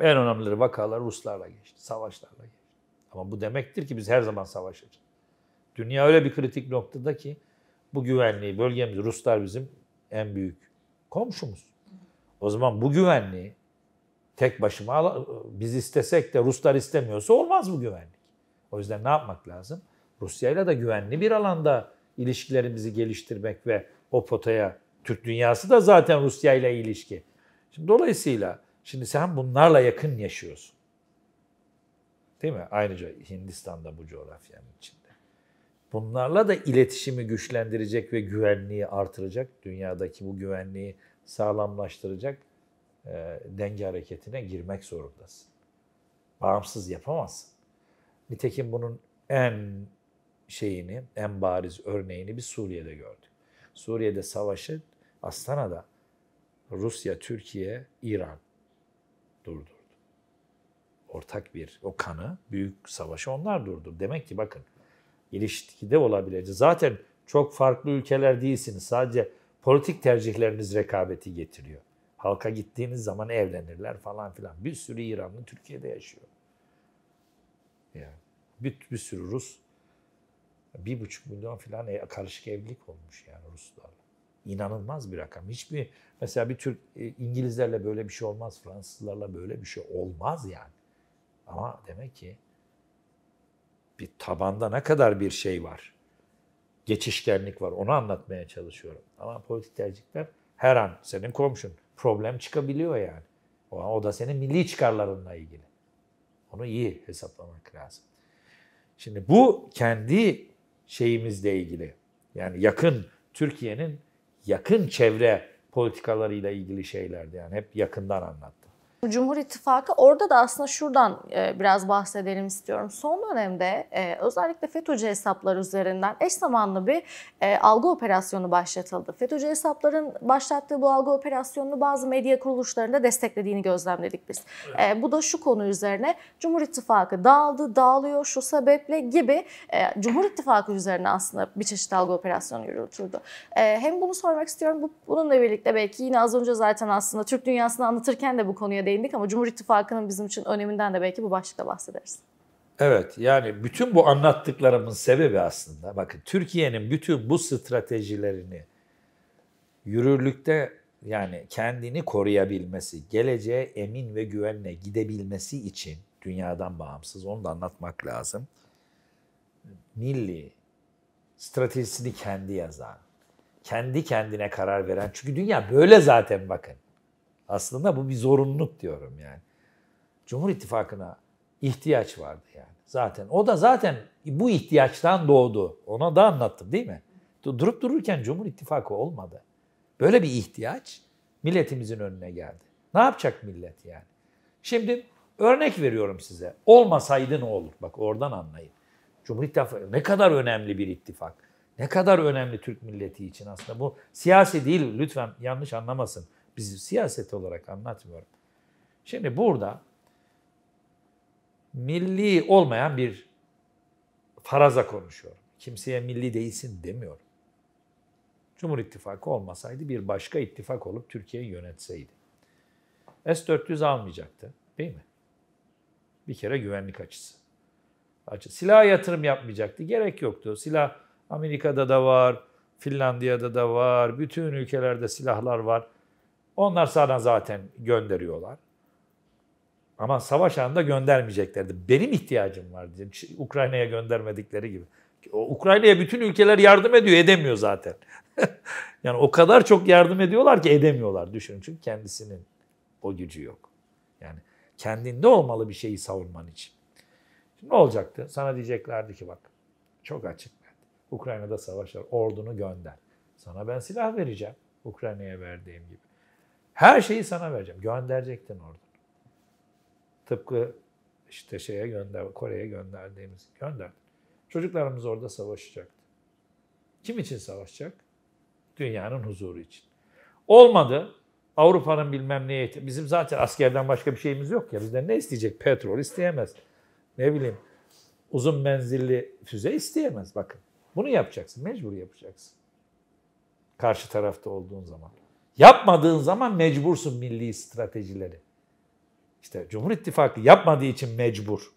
en önemli vakalar Ruslarla geçti, savaşlarla geçti. Ama bu demektir ki biz her zaman savaşacağız. Dünya öyle bir kritik noktada ki bu güvenliği, bölgemiz, Ruslar bizim en büyük komşumuz. O zaman bu güvenliği tek başıma biz istesek de Ruslar istemiyorsa olmaz bu güvenlik. O yüzden ne yapmak lazım? Rusya'yla da güvenli bir alanda ilişkilerimizi geliştirmek ve o potaya Türk dünyası da zaten Rusya ile ilişki. Şimdi dolayısıyla şimdi sen bunlarla yakın yaşıyorsun. Değil mi? Ayrıca Hindistan'da bu coğrafyanın için. Bunlarla da iletişimi güçlendirecek ve güvenliği artıracak, dünyadaki bu güvenliği sağlamlaştıracak e, denge hareketine girmek zorundasın. Bağımsız yapamazsın. Nitekim bunun en şeyini, en bariz örneğini bir Suriye'de gördük. Suriye'de savaşı Astana'da Rusya, Türkiye, İran durdurdu. Ortak bir o kanı, büyük savaşı onlar durdurdu. Demek ki bakın ilişkide olabileceğiz. Zaten çok farklı ülkeler değilsiniz. Sadece politik tercihleriniz rekabeti getiriyor. Halka gittiğiniz zaman evlenirler falan filan. Bir sürü İranlı Türkiye'de yaşıyor. Yani bir, bir sürü Rus. Bir buçuk milyon falan e, karışık evlilik olmuş yani Ruslarla. İnanılmaz bir rakam. Hiçbir mesela bir Türk e, İngilizlerle böyle bir şey olmaz, Fransızlarla böyle bir şey olmaz yani. Ama demek ki bir tabanda ne kadar bir şey var. Geçişkenlik var. Onu anlatmaya çalışıyorum. Ama politik tercihler her an senin komşun. Problem çıkabiliyor yani. O, o da senin milli çıkarlarınla ilgili. Onu iyi hesaplamak lazım. Şimdi bu kendi şeyimizle ilgili. Yani yakın Türkiye'nin yakın çevre politikalarıyla ilgili şeylerdi. Yani hep yakından anlat. Cumhur İttifakı orada da aslında şuradan e, biraz bahsedelim istiyorum. Son dönemde e, özellikle FETÖ'cü hesaplar üzerinden eş zamanlı bir e, algı operasyonu başlatıldı. FETÖ'cü hesapların başlattığı bu algı operasyonunu bazı medya kuruluşlarında desteklediğini gözlemledik biz. Evet. Bu da şu konu üzerine Cumhur İttifakı dağıldı, dağılıyor şu sebeple gibi Cumhur İttifakı üzerine aslında bir çeşit algı operasyonu yürütüldü. Hem bunu sormak istiyorum, bununla birlikte belki yine az önce zaten aslında Türk dünyasını anlatırken de bu konuya değindik ama Cumhur İttifakı'nın bizim için öneminden de belki bu başlıkta bahsederiz. Evet yani bütün bu anlattıklarımın sebebi aslında bakın Türkiye'nin bütün bu stratejilerini yürürlükte yani kendini koruyabilmesi, geleceğe emin ve güvenle gidebilmesi için dünyadan bağımsız onu da anlatmak lazım. Milli stratejisini kendi yazan, kendi kendine karar veren. Çünkü dünya böyle zaten bakın. Aslında bu bir zorunluluk diyorum yani. Cumhur İttifakı'na ihtiyaç vardı yani. Zaten o da zaten bu ihtiyaçtan doğdu. Ona da anlattım değil mi? Durup dururken Cumhur İttifakı olmadı. Böyle bir ihtiyaç milletimizin önüne geldi. Ne yapacak millet yani? Şimdi örnek veriyorum size. Olmasaydı ne olur? Bak oradan anlayın. Cumhur İttifakı ne kadar önemli bir ittifak. Ne kadar önemli Türk milleti için aslında bu siyasi değil lütfen yanlış anlamasın. Bizi siyaset olarak anlatmıyorum. Şimdi burada milli olmayan bir faraza konuşuyorum. Kimseye milli değilsin demiyorum. Cumhur İttifakı olmasaydı bir başka ittifak olup Türkiye'yi yönetseydi. S-400 almayacaktı değil mi? Bir kere güvenlik açısı. Açı. Silah yatırım yapmayacaktı. Gerek yoktu. Silah Amerika'da da var, Finlandiya'da da var, bütün ülkelerde silahlar var. Onlar sana zaten gönderiyorlar. Ama savaş anında göndermeyeceklerdi. Benim ihtiyacım var diye. Ukrayna'ya göndermedikleri gibi. Ukrayna'ya bütün ülkeler yardım ediyor, edemiyor zaten. yani o kadar çok yardım ediyorlar ki edemiyorlar düşünün. Çünkü kendisinin o gücü yok. Yani kendinde olmalı bir şeyi savunman için. Şimdi ne olacaktı? Sana diyeceklerdi ki bak çok açık. Ukrayna'da savaş var. Ordunu gönder. Sana ben silah vereceğim. Ukrayna'ya verdiğim gibi. Her şeyi sana vereceğim. Gönderecektin orada. Tıpkı işte şeye gönder, Kore'ye gönderdiğimiz gönder. Çocuklarımız orada savaşacaktı. Kim için savaşacak? Dünyanın huzuru için. Olmadı. Avrupa'nın bilmem neye ihtiyacı. Bizim zaten askerden başka bir şeyimiz yok ya. Bizden ne isteyecek? Petrol isteyemez. Ne bileyim uzun menzilli füze isteyemez bakın. Bunu yapacaksın. Mecbur yapacaksın. Karşı tarafta olduğun zaman. Yapmadığın zaman mecbursun milli stratejileri. İşte Cumhur İttifakı yapmadığı için mecbur.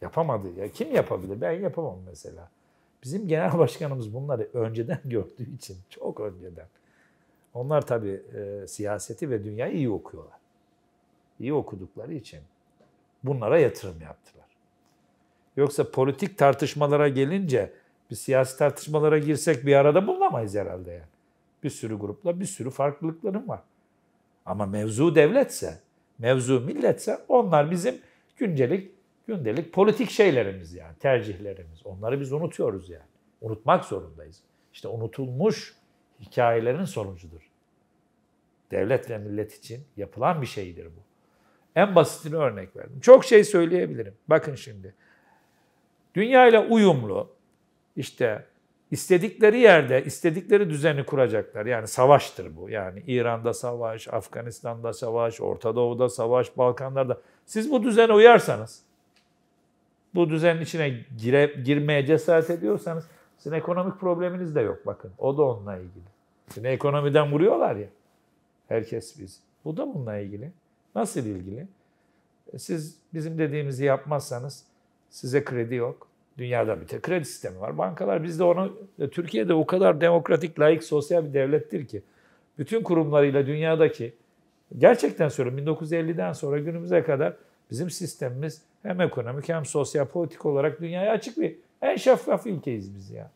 Yapamadı ya. Kim yapabilir? Ben yapamam mesela. Bizim genel başkanımız bunları önceden gördüğü için, çok önceden. Onlar tabii e, siyaseti ve dünyayı iyi okuyorlar. İyi okudukları için bunlara yatırım yaptılar. Yoksa politik tartışmalara gelince, bir siyasi tartışmalara girsek bir arada bulamayız herhalde yani bir sürü grupla bir sürü farklılıklarım var. Ama mevzu devletse, mevzu milletse onlar bizim güncelik gündelik politik şeylerimiz yani tercihlerimiz. Onları biz unutuyoruz yani. Unutmak zorundayız. İşte unutulmuş hikayelerin sonucudur. Devlet ve millet için yapılan bir şeydir bu. En basitini örnek verdim. Çok şey söyleyebilirim. Bakın şimdi. Dünya ile uyumlu, işte istedikleri yerde istedikleri düzeni kuracaklar. Yani savaştır bu. Yani İran'da savaş, Afganistan'da savaş, Orta Doğu'da savaş, Balkanlar'da. Siz bu düzene uyarsanız, bu düzenin içine gire, girmeye cesaret ediyorsanız sizin ekonomik probleminiz de yok bakın. O da onunla ilgili. Sizin ekonomiden vuruyorlar ya. Herkes biz. Bu da bununla ilgili. Nasıl ilgili? E, siz bizim dediğimizi yapmazsanız size kredi yok dünyada bir kredi sistemi var. Bankalar bizde onu Türkiye'de o kadar demokratik, layık, sosyal bir devlettir ki bütün kurumlarıyla dünyadaki gerçekten söylüyorum 1950'den sonra günümüze kadar bizim sistemimiz hem ekonomik hem sosyal politik olarak dünyaya açık bir en şeffaf ülkeyiz biz ya. Yani.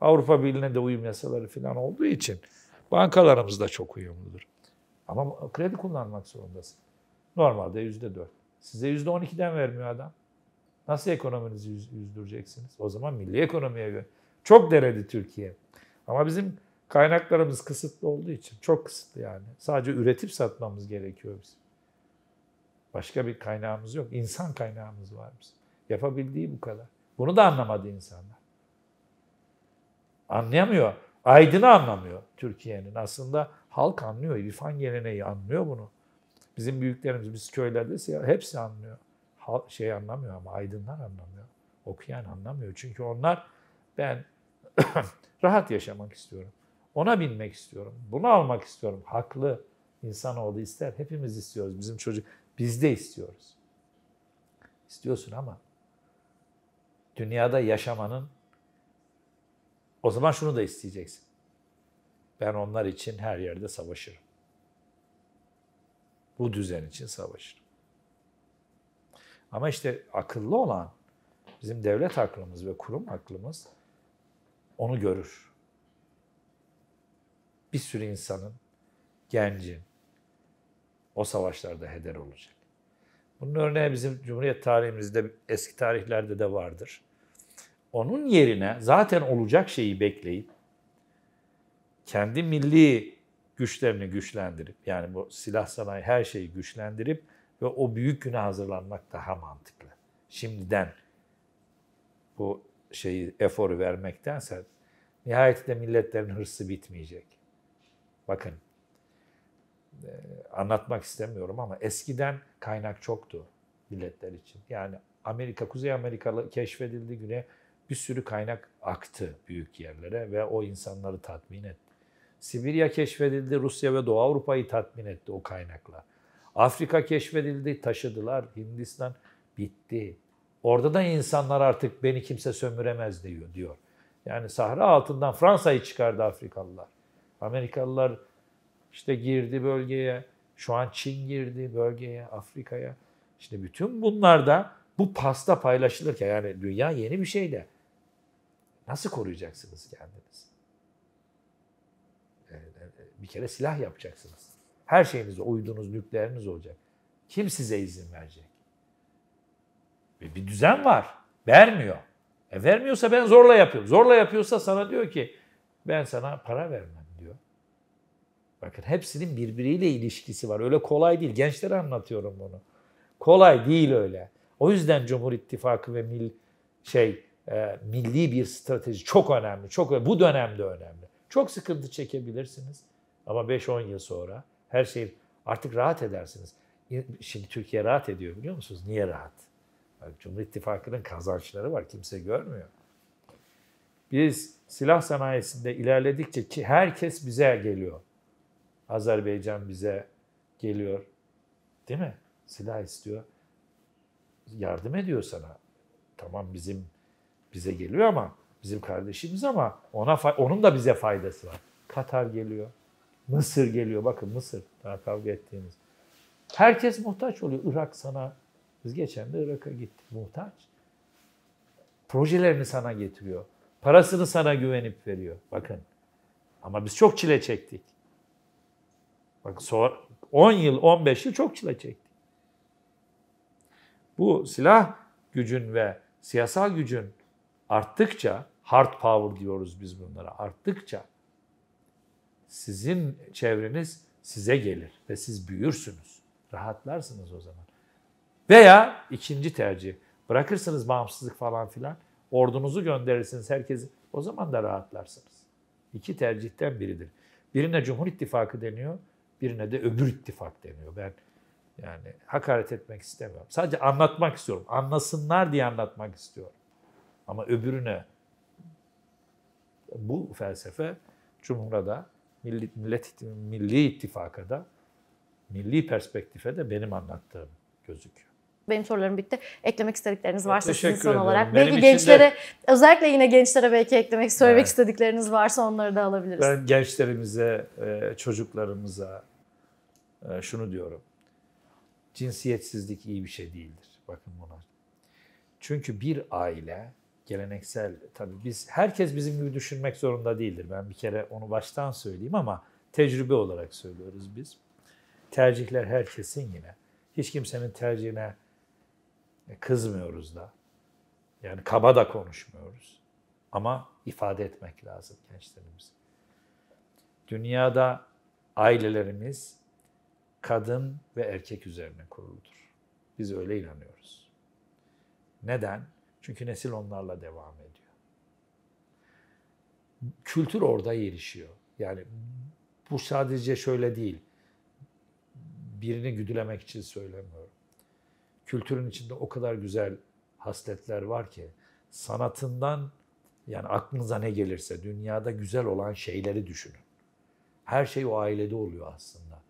Avrupa Birliği'ne de uyum yasaları falan olduğu için bankalarımız da çok uyumludur. Ama kredi kullanmak zorundasın. Normalde yüzde dört. Size yüzde on ikiden vermiyor adam. Nasıl ekonominizi yüz, yüzdüreceksiniz? O zaman milli ekonomiye göre. Çok deredi Türkiye. Ama bizim kaynaklarımız kısıtlı olduğu için çok kısıtlı yani. Sadece üretip satmamız gerekiyor bizim. Başka bir kaynağımız yok. İnsan kaynağımız var bizim. Yapabildiği bu kadar. Bunu da anlamadı insanlar. Anlayamıyor. Aydın'ı anlamıyor Türkiye'nin. Aslında halk anlıyor. İrfan geleneği anlıyor bunu. Bizim büyüklerimiz, biz köylerde hepsi anlıyor şey anlamıyor ama aydınlar anlamıyor. Okuyan anlamıyor. Çünkü onlar ben rahat yaşamak istiyorum. Ona binmek istiyorum. Bunu almak istiyorum. Haklı insanoğlu ister. Hepimiz istiyoruz. Bizim çocuk biz de istiyoruz. İstiyorsun ama dünyada yaşamanın o zaman şunu da isteyeceksin. Ben onlar için her yerde savaşırım. Bu düzen için savaşırım. Ama işte akıllı olan bizim devlet aklımız ve kurum aklımız onu görür. Bir sürü insanın, gencin o savaşlarda heder olacak. Bunun örneği bizim Cumhuriyet tarihimizde eski tarihlerde de vardır. Onun yerine zaten olacak şeyi bekleyip kendi milli güçlerini güçlendirip yani bu silah sanayi her şeyi güçlendirip ve o büyük güne hazırlanmak daha mantıklı. Şimdiden bu şeyi eforu vermektense nihayetinde milletlerin hırsı bitmeyecek. Bakın e, anlatmak istemiyorum ama eskiden kaynak çoktu milletler için. Yani Amerika, Kuzey Amerikalı keşfedildi güne bir sürü kaynak aktı büyük yerlere ve o insanları tatmin etti. Sibirya keşfedildi, Rusya ve Doğu Avrupa'yı tatmin etti o kaynakla. Afrika keşfedildi, taşıdılar. Hindistan bitti. Orada da insanlar artık beni kimse sömüremez diyor. diyor. Yani Sahra altından Fransa'yı çıkardı Afrikalılar. Amerikalılar işte girdi bölgeye. Şu an Çin girdi bölgeye, Afrika'ya. Şimdi bütün bunlarda bu pasta paylaşılırken yani dünya yeni bir şeyle nasıl koruyacaksınız kendinizi? Ee, e, e, bir kere silah yapacaksınız. Her şeyiniz, uydunuz, nükleeriniz olacak. Kim size izin verecek? Ve bir düzen var. Vermiyor. E vermiyorsa ben zorla yapıyorum. Zorla yapıyorsa sana diyor ki ben sana para vermem diyor. Bakın hepsinin birbiriyle ilişkisi var. Öyle kolay değil. Gençlere anlatıyorum bunu. Kolay değil öyle. O yüzden Cumhur İttifakı ve mil şey e, milli bir strateji çok önemli. Çok bu dönemde önemli. Çok sıkıntı çekebilirsiniz ama 5-10 yıl sonra her şey artık rahat edersiniz. Şimdi Türkiye rahat ediyor biliyor musunuz? Niye rahat? Yani Cumhur İttifakı'nın kazançları var kimse görmüyor. Biz silah sanayisinde ilerledikçe ki herkes bize geliyor. Azerbaycan bize geliyor. Değil mi? Silah istiyor. Yardım ediyor sana. Tamam bizim bize geliyor ama bizim kardeşimiz ama ona onun da bize faydası var. Katar geliyor. Mısır geliyor. Bakın Mısır daha kavga ettiğimiz. Herkes muhtaç oluyor. Irak sana. Biz geçen de Irak'a gittik. Muhtaç. Projelerini sana getiriyor. Parasını sana güvenip veriyor. Bakın. Ama biz çok çile çektik. Bak sor, 10 yıl, 15 yıl çok çile çektik. Bu silah gücün ve siyasal gücün arttıkça, hard power diyoruz biz bunlara, arttıkça sizin çevreniz size gelir ve siz büyürsünüz. Rahatlarsınız o zaman. Veya ikinci tercih. Bırakırsınız bağımsızlık falan filan. Ordunuzu gönderirsiniz herkesi. O zaman da rahatlarsınız. İki tercihten biridir. Birine Cumhur İttifakı deniyor, birine de öbür ittifak deniyor. Ben yani hakaret etmek istemiyorum. Sadece anlatmak istiyorum. Anlasınlar diye anlatmak istiyorum. Ama öbürüne bu felsefe Cumhur'a da Milli, millet, milli ittifaka da, milli perspektife de benim anlattığım gözüküyor. Benim sorularım bitti. Eklemek istedikleriniz varsa sizin son ederim. olarak. Benim belki gençlere, de, özellikle yine gençlere belki eklemek, söylemek evet. istedikleriniz varsa onları da alabiliriz. Ben gençlerimize, e, çocuklarımıza e, şunu diyorum. Cinsiyetsizlik iyi bir şey değildir. Bakın buna. Çünkü bir aile geleneksel tabii biz herkes bizim gibi düşünmek zorunda değildir. Ben bir kere onu baştan söyleyeyim ama tecrübe olarak söylüyoruz biz. Tercihler herkesin yine. Hiç kimsenin tercihine kızmıyoruz da. Yani kaba da konuşmuyoruz. Ama ifade etmek lazım gençlerimiz. Dünyada ailelerimiz kadın ve erkek üzerine kuruludur. Biz öyle inanıyoruz. Neden? Çünkü nesil onlarla devam ediyor. Kültür orada yerişiyor. Yani bu sadece şöyle değil. Birini güdülemek için söylemiyorum. Kültürün içinde o kadar güzel hasletler var ki sanatından yani aklınıza ne gelirse dünyada güzel olan şeyleri düşünün. Her şey o ailede oluyor aslında.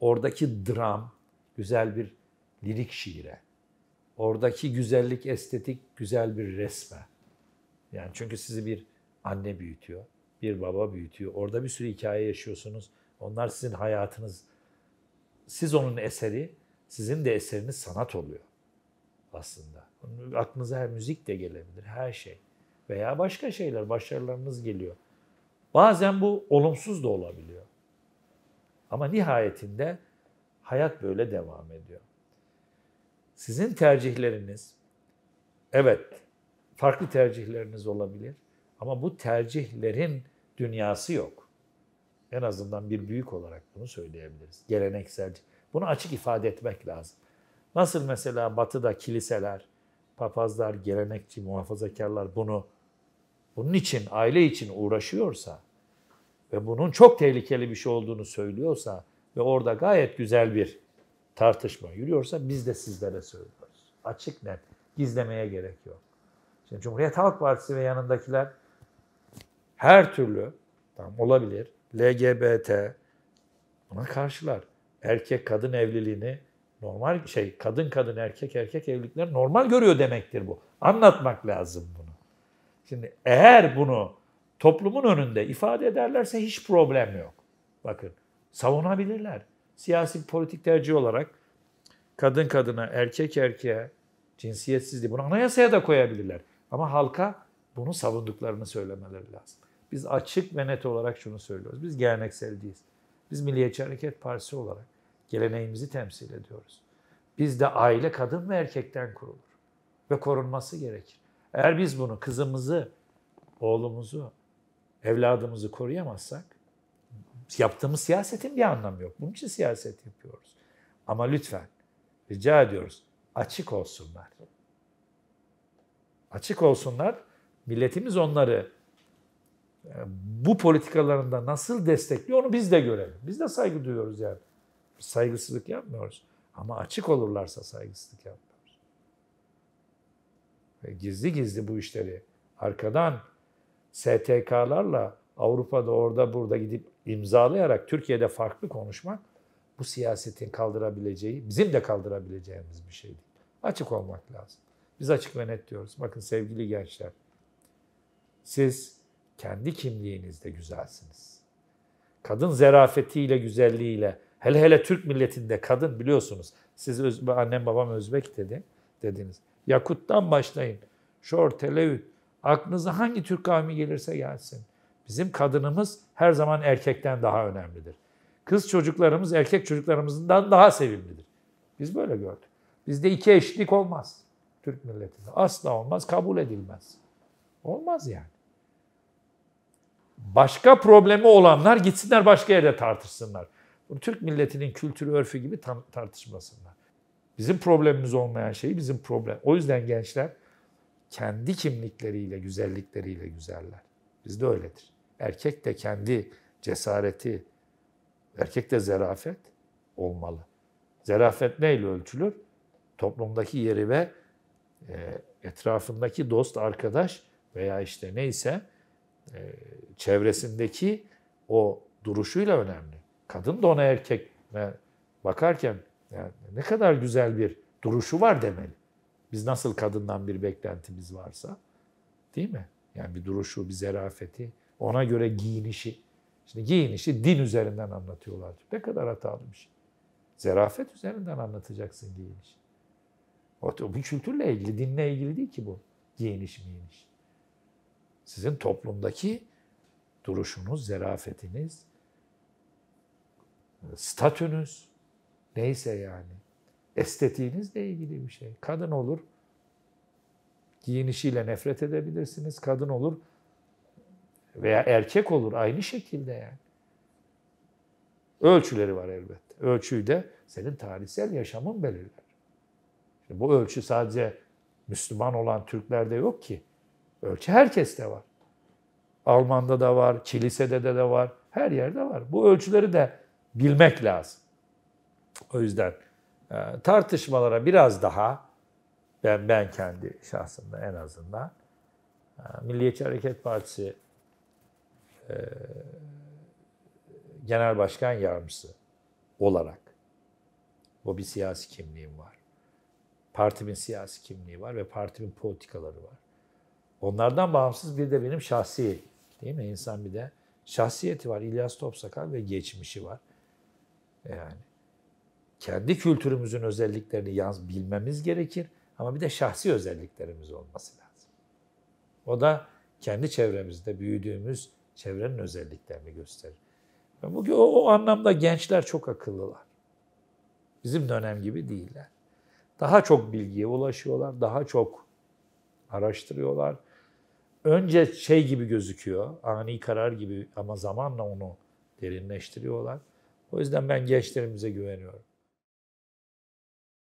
Oradaki dram güzel bir lirik şiire, Oradaki güzellik, estetik güzel bir resme. Yani çünkü sizi bir anne büyütüyor, bir baba büyütüyor. Orada bir sürü hikaye yaşıyorsunuz. Onlar sizin hayatınız. Siz onun eseri, sizin de eseriniz sanat oluyor aslında. Aklınıza her müzik de gelebilir, her şey. Veya başka şeyler, başarılarınız geliyor. Bazen bu olumsuz da olabiliyor. Ama nihayetinde hayat böyle devam ediyor. Sizin tercihleriniz evet farklı tercihleriniz olabilir ama bu tercihlerin dünyası yok. En azından bir büyük olarak bunu söyleyebiliriz. Geleneksel. Bunu açık ifade etmek lazım. Nasıl mesela batıda kiliseler, papazlar, gelenekçi, muhafazakarlar bunu bunun için, aile için uğraşıyorsa ve bunun çok tehlikeli bir şey olduğunu söylüyorsa ve orada gayet güzel bir tartışma yürüyorsa biz de sizlere söylüyoruz. Açık net. Gizlemeye gerek yok. Şimdi Cumhuriyet Halk Partisi ve yanındakiler her türlü tamam olabilir. LGBT buna karşılar. Erkek kadın evliliğini normal şey kadın kadın erkek erkek evlilikler normal görüyor demektir bu. Anlatmak lazım bunu. Şimdi eğer bunu toplumun önünde ifade ederlerse hiç problem yok. Bakın savunabilirler siyasi politik tercih olarak kadın kadına, erkek erkeğe, cinsiyetsizliği bunu anayasaya da koyabilirler. Ama halka bunu savunduklarını söylemeleri lazım. Biz açık ve net olarak şunu söylüyoruz. Biz gelenekselciyiz. Biz Milliyetçi Hareket Partisi olarak geleneğimizi temsil ediyoruz. Biz de aile kadın ve erkekten kurulur ve korunması gerekir. Eğer biz bunu kızımızı, oğlumuzu, evladımızı koruyamazsak Yaptığımız siyasetin bir anlamı yok. Bunun için siyaset yapıyoruz. Ama lütfen rica ediyoruz açık olsunlar. Açık olsunlar. Milletimiz onları e, bu politikalarında nasıl destekliyor onu biz de görelim. Biz de saygı duyuyoruz yani. saygısızlık yapmıyoruz. Ama açık olurlarsa saygısızlık yapmıyoruz. Ve gizli gizli bu işleri arkadan STK'larla Avrupa'da orada burada gidip imzalayarak Türkiye'de farklı konuşmak bu siyasetin kaldırabileceği, bizim de kaldırabileceğimiz bir şey değil. Açık olmak lazım. Biz açık ve net diyoruz. Bakın sevgili gençler, siz kendi kimliğinizde güzelsiniz. Kadın zerafetiyle, güzelliğiyle, hele hele Türk milletinde kadın biliyorsunuz. Siz öz, annem babam Özbek dedi, dediniz. Yakut'tan başlayın. Şor, Televüt, aklınıza hangi Türk kavmi gelirse gelsin. Bizim kadınımız her zaman erkekten daha önemlidir. Kız çocuklarımız erkek çocuklarımızdan daha sevimlidir. Biz böyle gördük. Bizde iki eşlik olmaz Türk milletinde. Asla olmaz, kabul edilmez. Olmaz yani. Başka problemi olanlar gitsinler başka yerde tartışsınlar. Bunu Türk milletinin kültürü, örfü gibi tartışmasınlar. Bizim problemimiz olmayan şey bizim problem. O yüzden gençler kendi kimlikleriyle, güzellikleriyle güzeller. Bizde öyledir. Erkek de kendi cesareti, erkek de zerafet olmalı. Zerafet neyle ölçülür? Toplumdaki yeri ve e, etrafındaki dost, arkadaş veya işte neyse e, çevresindeki o duruşuyla önemli. Kadın da ona erkek bakarken yani ne kadar güzel bir duruşu var demeli. Biz nasıl kadından bir beklentimiz varsa değil mi? Yani bir duruşu, bir zerafeti, ona göre giyinişi. Şimdi giyinişi din üzerinden anlatıyorlar. Ne kadar hatalı bir şey. Zerafet üzerinden anlatacaksın giyinişi. O Bu kültürle ilgili, dinle ilgili değil ki bu. Giyiniş, miyiniş. Sizin toplumdaki duruşunuz, zerafetiniz, e, statünüz, neyse yani. Estetiğinizle ilgili bir şey. Kadın olur, giyinişiyle nefret edebilirsiniz. Kadın olur, veya erkek olur aynı şekilde yani. Ölçüleri var elbette. Ölçüyü de senin tarihsel yaşamın belirler. Şimdi bu ölçü sadece Müslüman olan Türklerde yok ki. Ölçü herkeste var. Alman'da da var, Çilise'de de de var, her yerde var. Bu ölçüleri de bilmek lazım. O yüzden e, tartışmalara biraz daha ben ben kendi şahsımda en azından e, Milliyetçi Hareket Partisi e, genel başkan yardımcısı olarak. O bir siyasi kimliğim var. Partimin siyasi kimliği var ve partimin politikaları var. Onlardan bağımsız bir de benim şahsi değil mi? İnsan bir de şahsiyeti var. İlyas Topsakal ve geçmişi var. Yani kendi kültürümüzün özelliklerini yalnız bilmemiz gerekir ama bir de şahsi özelliklerimiz olması lazım. O da kendi çevremizde büyüdüğümüz çevrenin özelliklerini gösterir. Bugün o, o anlamda gençler çok akıllılar. Bizim dönem gibi değiller. Daha çok bilgiye ulaşıyorlar, daha çok araştırıyorlar. Önce şey gibi gözüküyor, ani karar gibi ama zamanla onu derinleştiriyorlar. O yüzden ben gençlerimize güveniyorum.